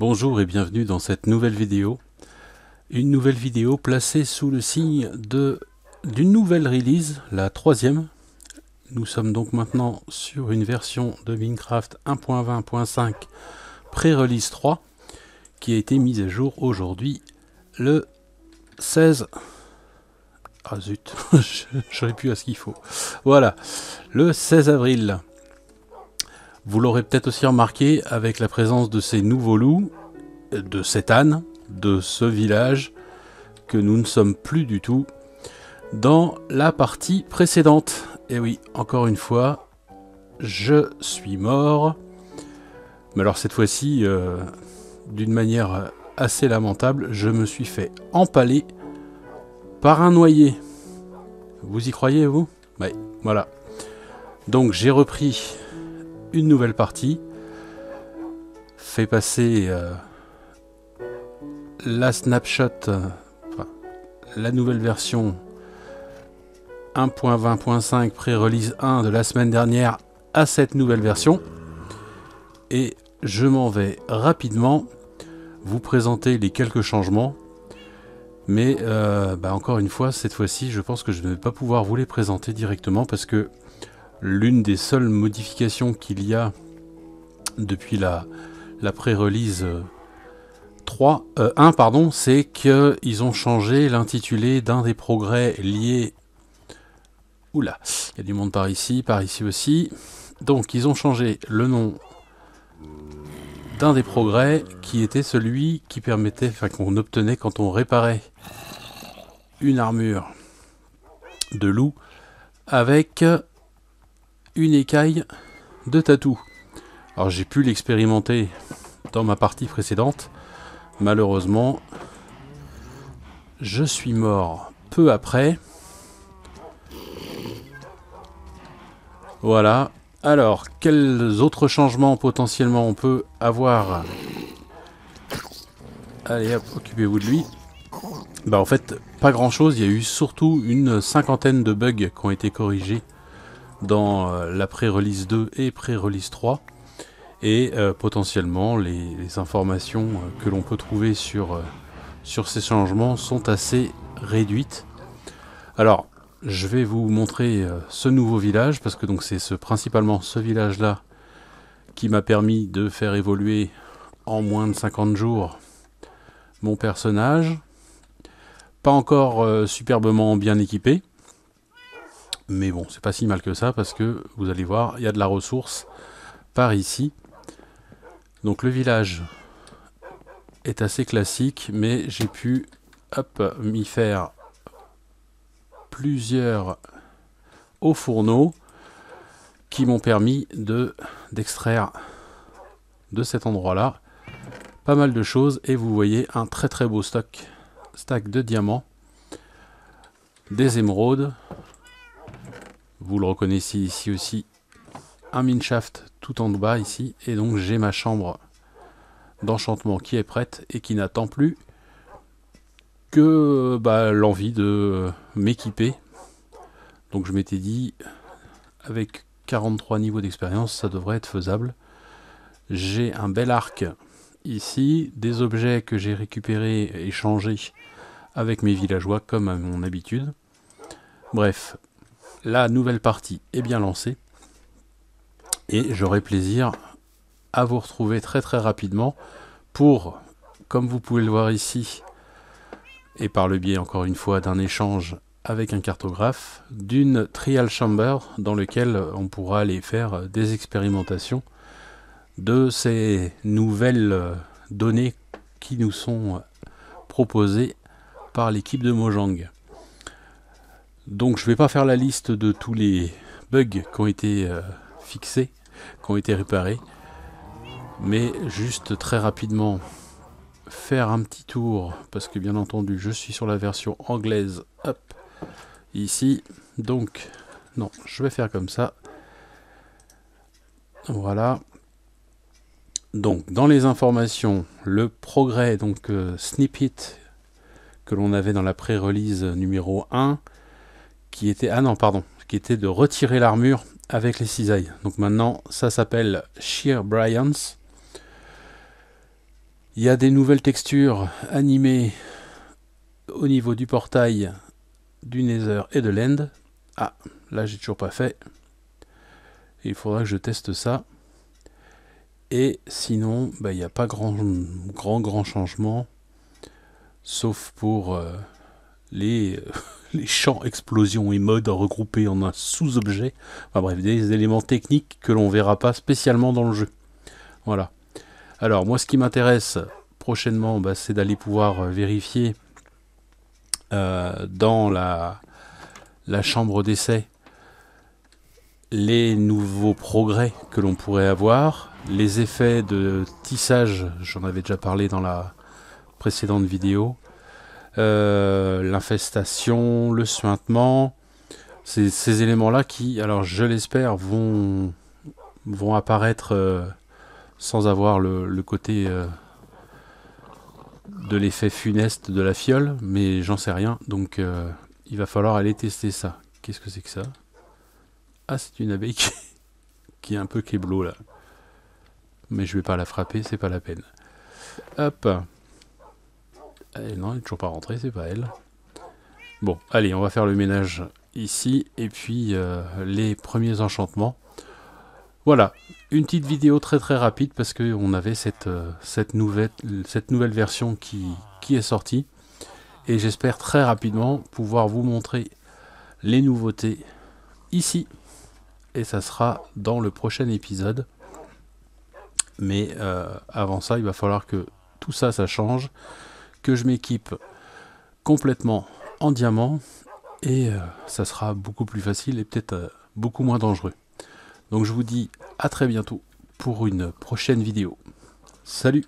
Bonjour et bienvenue dans cette nouvelle vidéo. Une nouvelle vidéo placée sous le signe de d'une nouvelle release, la troisième. Nous sommes donc maintenant sur une version de Minecraft 1.20.5 pré-release 3 qui a été mise à jour aujourd'hui le 16 ah zut, j'aurais pu à ce qu'il faut. Voilà, le 16 avril. Vous l'aurez peut-être aussi remarqué avec la présence de ces nouveaux loups, de cette âne, de ce village, que nous ne sommes plus du tout dans la partie précédente. Et oui, encore une fois, je suis mort. Mais alors cette fois-ci, euh, d'une manière assez lamentable, je me suis fait empaler par un noyer. Vous y croyez, vous Oui, voilà. Donc j'ai repris une nouvelle partie, fait passer euh, la snapshot, euh, la nouvelle version 1.20.5 pré-release 1 de la semaine dernière à cette nouvelle version. Et je m'en vais rapidement vous présenter les quelques changements. Mais euh, bah, encore une fois, cette fois-ci, je pense que je ne vais pas pouvoir vous les présenter directement parce que L'une des seules modifications qu'il y a depuis la, la pré-release 3, euh, 1, euh, pardon, c'est qu'ils ont changé l'intitulé d'un des progrès liés... Oula, il y a du monde par ici, par ici aussi. Donc ils ont changé le nom d'un des progrès qui était celui qui permettait, enfin qu'on obtenait quand on réparait une armure de loup avec une écaille de tatou. Alors j'ai pu l'expérimenter dans ma partie précédente. Malheureusement, je suis mort peu après. Voilà. Alors, quels autres changements potentiellement on peut avoir Allez occupez-vous de lui. Bah en fait, pas grand chose, il y a eu surtout une cinquantaine de bugs qui ont été corrigés dans euh, la pré-release 2 et pré-release 3 et euh, potentiellement les, informations euh, que l'on peut trouver sur, sur, ces changements sont assez réduites. Alors je vais vous montrer ce nouveau village parce que donc c'est ce, principalement ce village là qui m'a permis de faire évoluer en moins de 50 jours mon personnage. Pas encore superbement bien équipé, mais bon, c'est pas si mal que ça parce que vous allez voir, il y a de la ressource par ici. Donc le village est assez classique, mais j'ai pu hop, m'y faire plusieurs hauts fourneaux qui m'ont permis de d'extraire de cet endroit là pas mal de choses et vous voyez un très très beau stock stack de diamants des émeraudes vous le reconnaissez ici aussi, un mineshaft tout en bas ici. Et donc j'ai ma chambre d'enchantement qui est prête et qui n'attend plus que bah, l'envie de m'équiper. Donc je m'étais dit, avec 43 niveaux d'expérience, ça devrait être faisable. J'ai un bel arc ici, des objets que j'ai récupérés et changés avec mes villageois comme à mon habitude. Bref, la nouvelle partie est bien lancée. Et j'aurai plaisir à vous retrouver très très rapidement pour, comme vous pouvez le voir ici, et par le biais encore une fois d'un échange avec un cartographe, d'une trial chamber dans lequel on pourra aller faire des expérimentations de ces nouvelles données qui nous sont proposées par l'équipe de Mojang. Donc je ne vais pas faire la liste de tous les bugs qui ont été euh, fixés, qui ont été réparés, mais juste très rapidement faire un petit tour, parce que bien entendu je suis sur la version anglaise, hop, ici, donc non, je vais faire comme ça, voilà, donc dans les informations, le progrès, donc euh, snippet que l'on avait dans la pré-release numéro 1, qui était ah non pardon qui était de retirer l'armure avec les cisailles. Donc maintenant ça s'appelle Sheer Bryant Il y a des nouvelles textures animées au niveau du portail, du Nether et de l'End. Ah, là j'ai toujours pas fait. Il faudra que je teste ça. Et sinon, bah, il n'y a pas grand, grand, grand changement. Sauf pour euh, les... Euh, les champs explosion et mode regroupés en un sous-objet. Enfin bref, des éléments techniques que l'on verra pas spécialement dans le jeu. Voilà. Alors moi ce qui m'intéresse prochainement, bah, c'est d'aller pouvoir euh, vérifier euh, dans la chambre d'essai les nouveaux progrès que l'on pourrait avoir, les effets de tissage, j'en avais déjà parlé dans la précédente vidéo, euh, l'infestation, le suintement, ces, éléments-là qui, alors je l'espère, vont, vont apparaître euh, sans avoir le, côté euh, de l'effet funeste de la fiole, mais j'en sais rien, donc il va falloir aller tester ça. Qu'est-ce que c'est que ça Ah, c'est une abeille qui, est un peu kéblo, là. Mais je vais pas la frapper, c'est pas la peine. Hop eh non, elle n'est toujours pas rentrée, c'est pas elle. Bon, allez, on va faire le ménage ici. Et puis, euh, les premiers enchantements. Voilà, une petite vidéo très très rapide parce qu'on avait cette, euh, cette, nouvelle, cette nouvelle version qui, qui est sortie. Et j'espère très rapidement pouvoir vous montrer les nouveautés ici. Et ça sera dans le prochain épisode. Mais euh, avant ça, il va falloir que tout ça, ça change que je m'équipe complètement en diamant et euh, ça sera beaucoup plus facile et peut-être euh, beaucoup moins dangereux. Donc je vous dis à très bientôt pour une prochaine vidéo. Salut